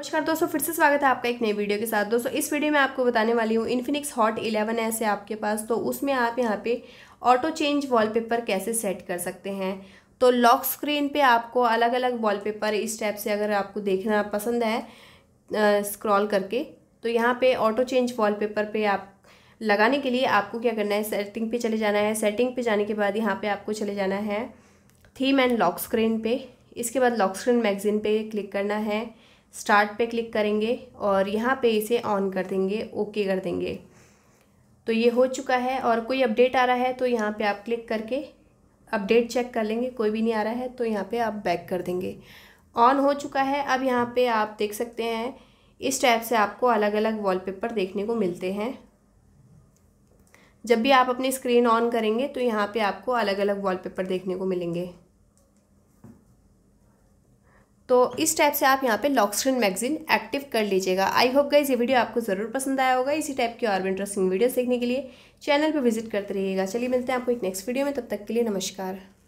नमस्कार दोस्तों फिर से स्वागत है आपका एक नई वीडियो के साथ दोस्तों इस वीडियो में आपको बताने वाली हूँ इन्फिनिक्स हॉट इलेवन ऐसे आपके पास तो उसमें आप यहाँ पे ऑटो चेंज वॉलपेपर कैसे सेट कर सकते हैं तो लॉक स्क्रीन पे आपको अलग अलग वॉलपेपर इस टाइप से अगर आपको देखना पसंद है स्क्रॉल करके तो यहाँ पर ऑटो चेंज वॉलपेपर पे आप लगाने के लिए आपको क्या करना है सेटिंग पे चले जाना है सेटिंग पे जाने के बाद यहाँ पे आपको चले जाना है थीम एंड लॉक स्क्रीन पे इसके बाद लॉक स्क्रीन मैगजीन पे क्लिक करना है स्टार्ट पे क्लिक करेंगे और यहाँ पे इसे ऑन कर देंगे ओके कर देंगे तो ये हो चुका है और कोई अपडेट आ रहा है तो यहाँ पे आप क्लिक करके अपडेट चेक कर लेंगे कोई भी नहीं आ रहा है तो यहाँ पे आप बैक कर देंगे ऑन हो चुका है अब यहाँ पे आप देख सकते हैं इस टाइप से आपको अलग अलग वॉलपेपर देखने को मिलते हैं जब भी आप अपनी स्क्रीन ऑन करेंगे तो यहाँ पे आपको अलग अलग वॉलपेपर देखने को मिलेंगे तो इस टाइप से आप यहाँ पे लॉक स्क्रीन मैगजीन एक्टिव कर लीजिएगा आई होप गाइज ये वीडियो आपको ज़रूर पसंद आया होगा इसी टाइप की और भी इंटरेस्टिंग वीडियो देखने के लिए चैनल पर विजिट करते रहिएगा चलिए मिलते हैं आपको एक नेक्स्ट वीडियो में तब तक के लिए नमस्कार